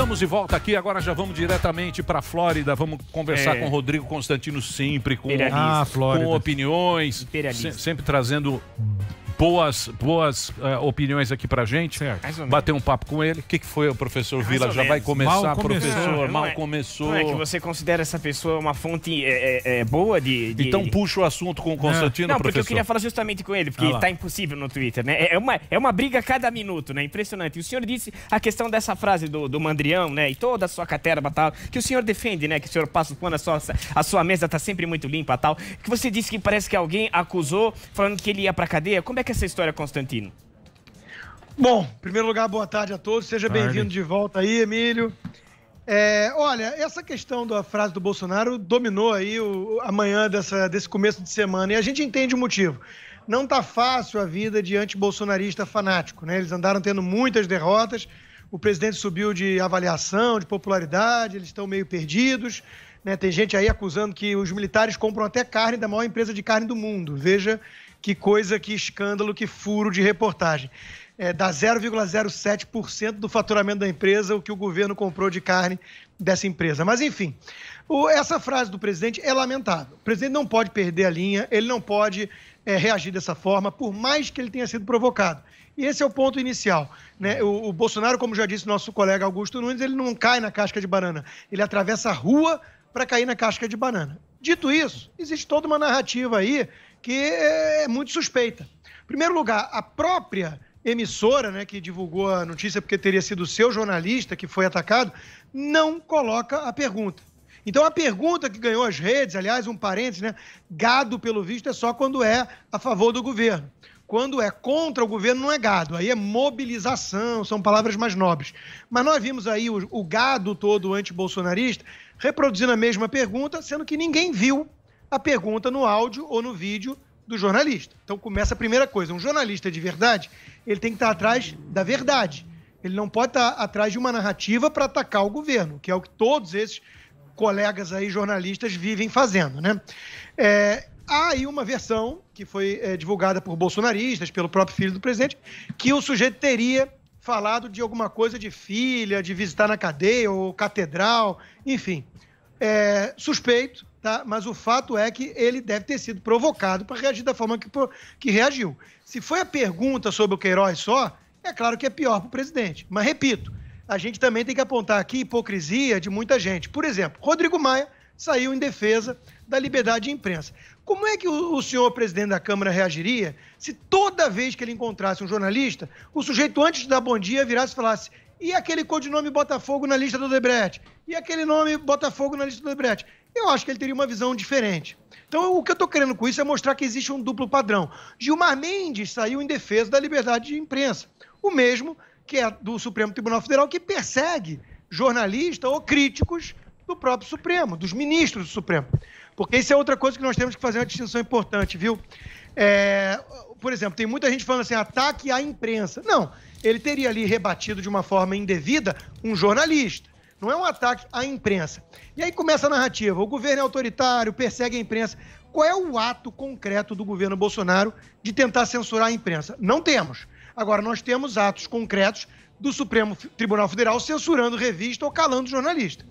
Estamos de volta aqui, agora já vamos diretamente para a Flórida. Vamos conversar é. com o Rodrigo Constantino sempre, com, ah, com opiniões, se, sempre trazendo boas, boas eh, opiniões aqui pra gente. Certo. Bater um papo com ele. O que, que foi o professor Vila? Já vai começar, mal professor. Não mal é, começou. Não é que você considera essa pessoa uma fonte é, boa de, de, Então puxa o assunto com o Constantino, Não, porque professor. eu queria falar justamente com ele, porque ah tá impossível no Twitter, né? É, é uma, é uma briga a cada minuto, né? Impressionante. E o senhor disse a questão dessa frase do, do Mandrião, né? E toda a sua caterva tal, que o senhor defende, né? Que o senhor passa pano a sua, a sua mesa tá sempre muito limpa tal. Que você disse que parece que alguém acusou, falando que ele ia pra cadeia. Como é que que é essa história, Constantino? Bom, em primeiro lugar, boa tarde a todos. Seja bem-vindo de volta aí, Emílio. É, olha, essa questão da frase do Bolsonaro dominou aí o, a manhã dessa, desse começo de semana. E a gente entende o motivo. Não tá fácil a vida de antibolsonarista fanático, né? Eles andaram tendo muitas derrotas. O presidente subiu de avaliação, de popularidade, eles estão meio perdidos. Né? Tem gente aí acusando que os militares compram até carne da maior empresa de carne do mundo. Veja que coisa, que escândalo, que furo de reportagem. É, dá 0,07% do faturamento da empresa o que o governo comprou de carne dessa empresa. Mas, enfim, o, essa frase do presidente é lamentável. O presidente não pode perder a linha, ele não pode é, reagir dessa forma, por mais que ele tenha sido provocado. E esse é o ponto inicial. Né? O, o Bolsonaro, como já disse nosso colega Augusto Nunes, ele não cai na casca de banana, ele atravessa a rua para cair na casca de banana. Dito isso, existe toda uma narrativa aí que é muito suspeita. Em primeiro lugar, a própria emissora né, que divulgou a notícia, porque teria sido o seu jornalista que foi atacado, não coloca a pergunta. Então, a pergunta que ganhou as redes, aliás, um parênteses, né? Gado, pelo visto, é só quando é a favor do governo. Quando é contra o governo, não é gado. Aí é mobilização, são palavras mais nobres. Mas nós vimos aí o, o gado todo anti-bolsonarista reproduzindo a mesma pergunta, sendo que ninguém viu a pergunta no áudio ou no vídeo do jornalista. Então começa a primeira coisa. Um jornalista de verdade, ele tem que estar atrás da verdade. Ele não pode estar atrás de uma narrativa para atacar o governo, que é o que todos esses colegas aí jornalistas vivem fazendo, né? É, há aí uma versão que foi é, divulgada por bolsonaristas, pelo próprio filho do presidente, que o sujeito teria falado de alguma coisa de filha, de visitar na cadeia ou catedral, enfim é, suspeito, tá? mas o fato é que ele deve ter sido provocado para reagir da forma que, que reagiu. Se foi a pergunta sobre o Queiroz só, é claro que é pior para o presidente. Mas, repito, a gente também tem que apontar aqui hipocrisia de muita gente. Por exemplo, Rodrigo Maia saiu em defesa da liberdade de imprensa. Como é que o, senhor presidente da Câmara reagiria se toda vez que ele encontrasse um jornalista, o sujeito, antes de dar bom dia, virasse e falasse: e aquele codinome Botafogo na lista do Debrecht? E aquele nome Botafogo na lista do Debrecht? Eu acho que ele teria uma visão diferente. Então, o que eu estou querendo com isso é mostrar que existe um duplo padrão. Gilmar Mendes saiu em defesa da liberdade de imprensa. O mesmo que é do Supremo Tribunal Federal, que persegue jornalistas ou críticos do próprio Supremo, dos ministros do Supremo. Porque isso é outra coisa que nós temos que fazer uma distinção importante, viu? É, por exemplo, tem muita gente falando assim, ataque à imprensa. Não, ele teria ali rebatido de uma forma indevida um jornalista. Não é um ataque à imprensa. E aí começa a narrativa: o governo é autoritário, persegue a imprensa. Qual é o ato concreto do governo Bolsonaro de tentar censurar a imprensa? Não temos. Agora, nós temos atos concretos do Supremo Tribunal Federal censurando revista ou calando jornalista.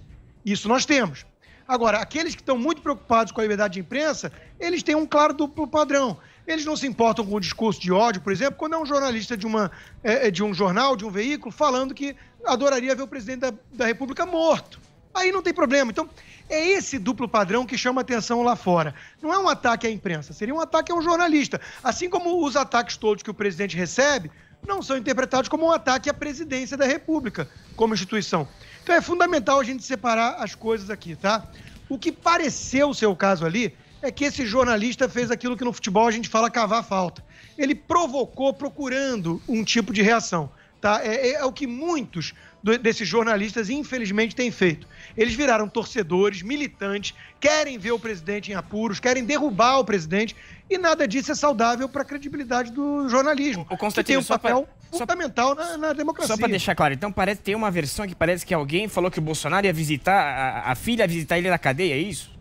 Isso nós temos. Agora, aqueles que estão muito preocupados com a liberdade de imprensa, eles têm um claro duplo padrão. Eles não se importam com o discurso de ódio, por exemplo, quando é um jornalista de, uma, é, é, de um jornal, de um veículo, falando que adoraria ver o presidente da, da República morto. Aí não tem problema. Então, é esse duplo padrão que chama atenção lá fora. Não é um ataque à imprensa, seria um ataque a um jornalista. Assim como os ataques todos que o presidente recebe não são interpretados como um ataque à presidência da República, como instituição. Então é fundamental a gente separar as coisas aqui, tá? O que pareceu ser o caso ali é que esse jornalista fez aquilo que no futebol a gente fala cavar falta. Ele provocou procurando um tipo de reação. Tá? É, é, é o que muitos do, desses jornalistas, infelizmente, têm feito. Eles viraram torcedores, militantes, querem ver o presidente em apuros, querem derrubar o presidente, e nada disso é saudável para a credibilidade do jornalismo. O Constantino, que tem um papel pra, fundamental só, na, na, democracia. Só para deixar claro, então parece ter uma versão que parece que alguém falou que o Bolsonaro ia visitar a, a filha, ia visitar ele na cadeia, é isso?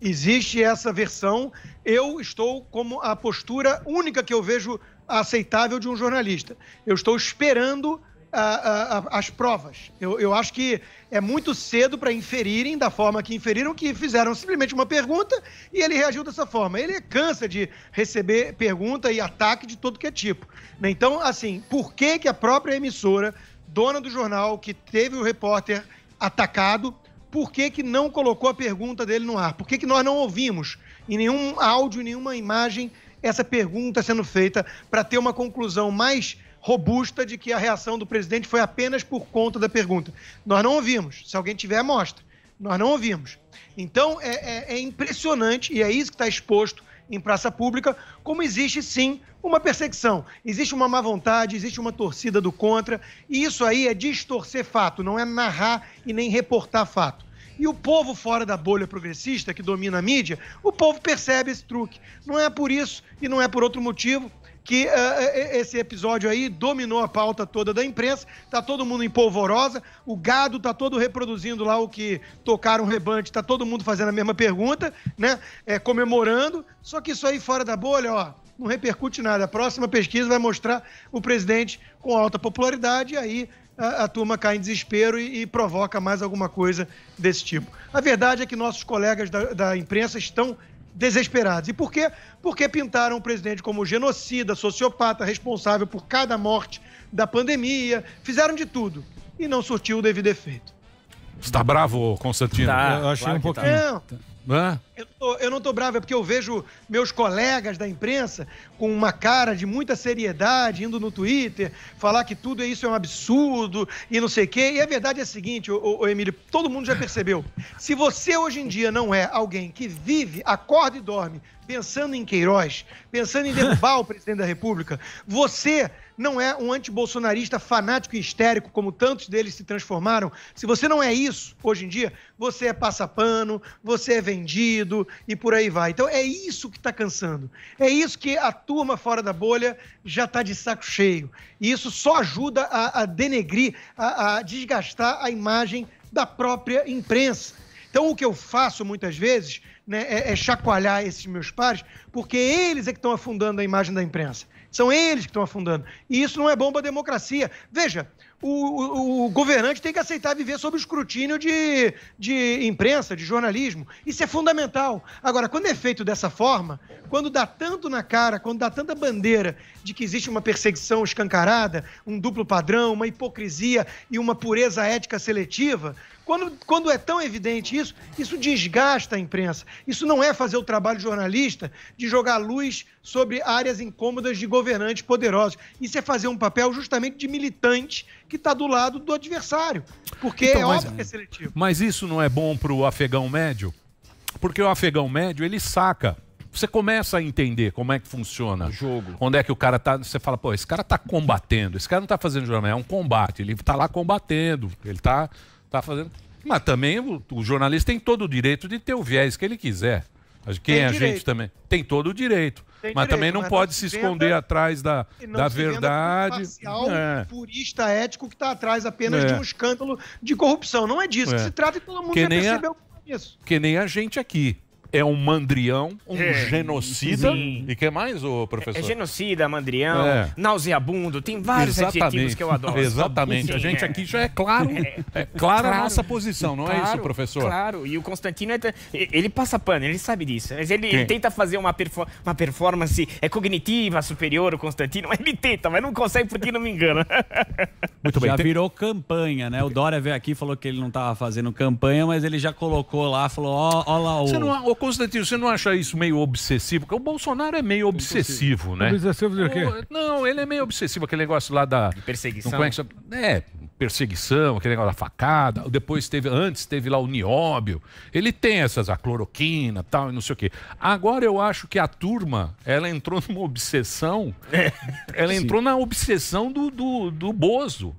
Existe essa versão. Eu estou como a postura única que eu vejo aceitável de um jornalista. Eu estou esperando a, ah, a, ah, ah, as provas. Eu, eu, acho que é muito cedo para inferirem da forma que inferiram, que fizeram simplesmente uma pergunta e ele reagiu dessa forma. Ele cansa de receber pergunta e ataque de todo que é tipo. Né? Então, assim, por que, que a própria emissora, dona do jornal, que teve o repórter atacado, por que, que não colocou a pergunta dele no ar? Por que, que nós não ouvimos em nenhum áudio, nenhuma imagem, essa pergunta sendo feita para ter uma conclusão mais robusta de que a reação do presidente foi apenas por conta da pergunta? Nós não ouvimos. Se alguém tiver, mostra. Nós não ouvimos. Então, é, é, é impressionante, e é isso que está exposto em praça pública, como existe sim uma perseguição. Existe uma má vontade, existe uma torcida do contra, e isso aí é distorcer fato, não é narrar e nem reportar fato. E o povo fora da bolha progressista que domina a mídia, o povo percebe esse truque. Não é por isso e não é por outro motivo que uh, esse episódio aí dominou a pauta toda da imprensa, tá todo mundo em polvorosa, o gado tá todo reproduzindo lá o que tocaram rebante, tá todo mundo fazendo a mesma pergunta, né? É, comemorando, só que isso aí fora da bolha, ó, não repercute nada. A próxima pesquisa vai mostrar o presidente com alta popularidade e aí a, a turma cai em desespero e, e, provoca mais alguma coisa desse tipo. A verdade é que nossos colegas da, da imprensa estão desesperados. E por quê? Porque pintaram o presidente como genocida, sociopata, responsável por cada morte da pandemia, fizeram de tudo e não surtiu o devido efeito. Está bravo, Constantino? Tá, eu achei claro um tá. pouquinho. Tá. Não, eu, eu não tô bravo, é porque eu vejo meus colegas da imprensa com uma cara de muita seriedade, indo no Twitter, falar que tudo isso é um absurdo e não sei o quê. E a verdade é a seguinte, ô, ô, Emílio, todo mundo já percebeu. Se você hoje em dia não é alguém que vive, acorda e dorme pensando em Queiroz, pensando em derrubar o presidente da República, você não é um antibolsonarista fanático e histérico, como tantos deles se transformaram. Se você não é isso hoje em dia, você é passapano, você é vendido e por aí vai. Então é isso que está cansando. É isso que a turma fora da bolha já está de saco cheio. E isso só ajuda a, a denegrir, a, a desgastar a imagem da própria imprensa. Então o que eu faço muitas vezes né, é, é chacoalhar esses meus pares, porque eles é que estão afundando a imagem da imprensa. São eles que estão afundando. E isso não é bom para a democracia. Veja, o, o, o, governante tem que aceitar viver sob o escrutínio de, de imprensa, de jornalismo. Isso é fundamental. Agora, quando é feito dessa forma, quando dá tanto na cara, quando dá tanta bandeira de que existe uma perseguição escancarada, um duplo padrão, uma hipocrisia e uma pureza ética seletiva, quando, quando é tão evidente isso, isso desgasta a imprensa. Isso não é fazer o trabalho jornalista de jogar luz sobre áreas incômodas de governantes poderosos. Isso é fazer um papel justamente de militante que está do lado do adversário, porque então, é mas, óbvio que é seletivo. Mas isso não é bom para o afegão médio? Porque o afegão médio, ele saca você começa a entender como é que funciona o jogo. Onde é que o cara tá. Você fala, pô, esse cara tá combatendo, esse cara não tá fazendo jornal, é um combate. Ele tá lá combatendo, ele tá, tá fazendo. Mas também o, o, jornalista tem todo o direito de ter o viés que ele quiser. Quem tem é a gente também tem todo o direito. Tem mas direito, também não mas pode se, se esconder atrás da, da verdade. Um é. purista ético que está atrás apenas é. de um escândalo de corrupção. Não é disso é. que se trata e todo mundo que já percebeu a... É isso. Que nem a gente aqui é um mandrião, um é. genocida. Sim. E que mais, o professor? É, é genocida, mandrião, é. nauseabundo, tem vários Exatamente. adjetivos que eu adoro. Exatamente. Sim, a gente aqui já é claro, é, clara é claro. a nossa posição, não claro, é isso, professor? Claro, e o Constantino é ele passa pano, ele sabe disso. Mas ele, ele tenta fazer uma, perfor uma performance é cognitiva superior, o Constantino, mas ele tenta, mas não consegue porque não me engana. Muito bem. Já tem... virou campanha, né? O Dória veio aqui e falou que ele não estava fazendo campanha, mas ele já colocou lá, falou, ó, ó lá o... Você não, Constantino, você não acha isso meio obsessivo? Porque o Bolsonaro é meio obsessivo, né? Obsessivo de quê? O, não, ele é meio obsessivo, aquele negócio lá da. De perseguição. Não conhece, é, perseguição, aquele negócio da facada. Depois teve, antes teve lá o nióbio. Ele tem essas, a cloroquina tal, e não sei o quê. Agora eu acho que a turma, ela entrou numa obsessão. É. Ela entrou Sim. na obsessão do, do, do Bozo.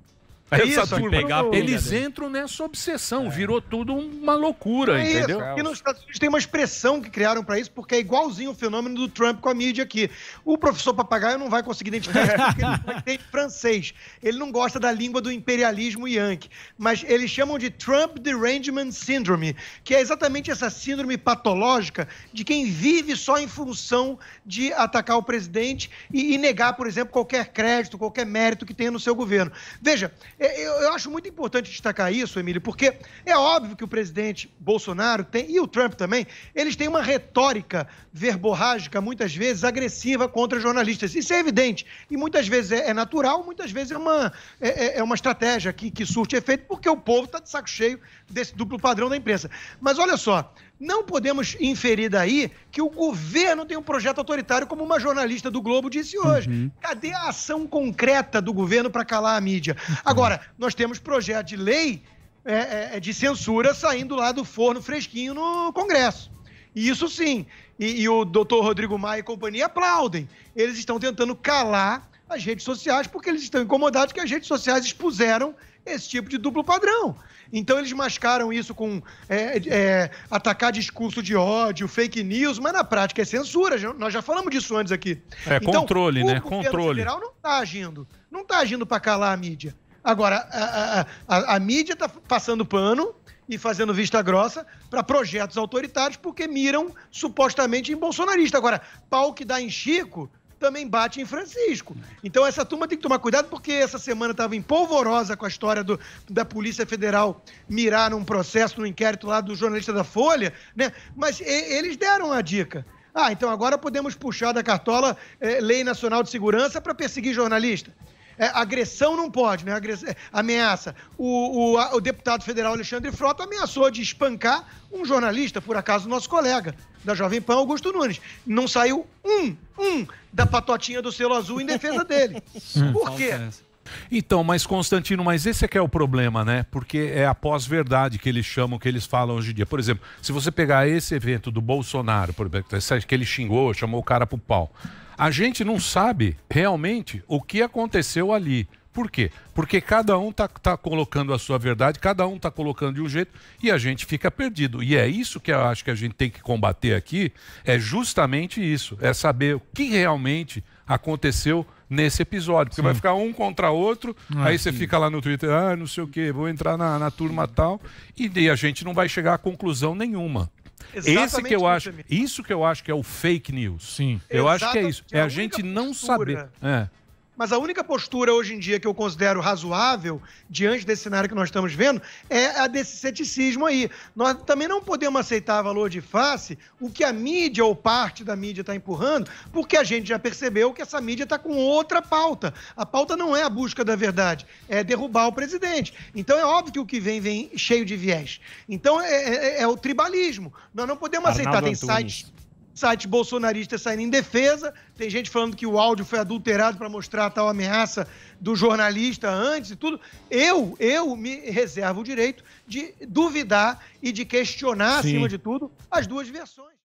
É isso, essa turma. Pegar eles entram nessa obsessão, é. virou tudo uma loucura, é entendeu? Isso. E nos Estados Unidos tem uma expressão que criaram para isso, porque é igualzinho o fenômeno do Trump com a mídia aqui. O professor papagaio não vai conseguir identificar isso porque ele não tem francês. Ele não gosta da língua do imperialismo yankee. Mas eles chamam de Trump Derangement Syndrome, que é exatamente essa síndrome patológica de quem vive só em função de atacar o presidente e, e negar, por exemplo, qualquer crédito, qualquer mérito que tenha no seu governo. Veja, é, eu, eu, acho muito importante destacar isso, Emílio, porque é óbvio que o presidente Bolsonaro tem, e o Trump também, eles têm uma retórica verborrágica, muitas vezes agressiva contra jornalistas. Isso é evidente. E muitas vezes é, é natural, muitas vezes é uma, é, é, é uma estratégia que, que surte efeito, porque o povo está de saco cheio desse duplo padrão da imprensa. Mas olha só. Não podemos inferir daí que o governo tem um projeto autoritário, como uma jornalista do Globo disse hoje. Uhum. Cadê a ação concreta do governo para calar a mídia? Uhum. Agora, nós temos projeto de lei é, é, é, de censura saindo lá do forno fresquinho no Congresso. E isso sim. E, e o doutor Rodrigo Maia e companhia aplaudem. Eles estão tentando calar as redes sociais, porque eles estão incomodados que as redes sociais expuseram esse tipo de duplo padrão. Então eles mascaram isso com é, é, atacar discurso de ódio, fake news, mas na prática é censura. Nós já falamos disso antes aqui. É então, controle, né? Controle. O federal não está agindo, não está agindo para calar a mídia. Agora a, a, a, a mídia está passando pano e fazendo vista grossa para projetos autoritários porque miram supostamente em bolsonarista. Agora pau que dá em Chico também bate em Francisco. Então essa turma tem que tomar cuidado, porque essa semana estava em polvorosa com a história do, da Polícia Federal mirar num processo, num inquérito lá do jornalista da Folha, né? Mas e, eles deram a dica. Ah, então agora podemos puxar da cartola eh, Lei Nacional de Segurança para perseguir jornalista. É, agressão não pode, né? Agress... É, ameaça. O, o, o, deputado federal Alexandre Frota ameaçou de espancar um jornalista, por acaso nosso colega da Jovem Pan, Augusto Nunes. Não saiu um, um da patotinha do selo azul em defesa dele. Hum. por quê? Então, mas Constantino, mas esse é que é o problema, né? Porque é a pós-verdade que eles chamam, que eles falam hoje em dia. Por exemplo, se você pegar esse evento do Bolsonaro, por exemplo, que ele xingou, chamou o cara pro pau. A gente não sabe realmente o que aconteceu ali. Por quê? Porque cada um está tá colocando a sua verdade, cada um está colocando de um jeito e a gente fica perdido. E é isso que eu acho que a gente tem que combater aqui, é justamente isso, é saber o que realmente aconteceu nesse episódio. Porque Sim. vai ficar um contra outro, ah, aí você fica lá no Twitter, ah, não sei o quê, vou entrar na, na turma tal, e daí a gente não vai chegar a conclusão nenhuma. Exatamente Esse que eu acho, isso que eu acho que é o fake news. Sim. Eu acho que é isso. É, é a, a gente não saber. É. Mas a única postura hoje em dia que eu considero razoável, diante desse cenário que nós estamos vendo, é a desse ceticismo aí. Nós também não podemos aceitar valor de face o que a mídia ou parte da mídia está empurrando, porque a gente já percebeu que essa mídia está com outra pauta. A pauta não é a busca da verdade, é derrubar o presidente. Então é óbvio que o que vem, vem cheio de viés. Então é, é, é o tribalismo. Nós não podemos Arnaldo aceitar, tem Antunes. sites Site bolsonarista saindo em defesa. Tem gente falando que o áudio foi adulterado para mostrar a tal ameaça do jornalista antes e tudo. Eu, eu me reservo o direito de duvidar e de questionar, Sim. acima de tudo, as duas versões.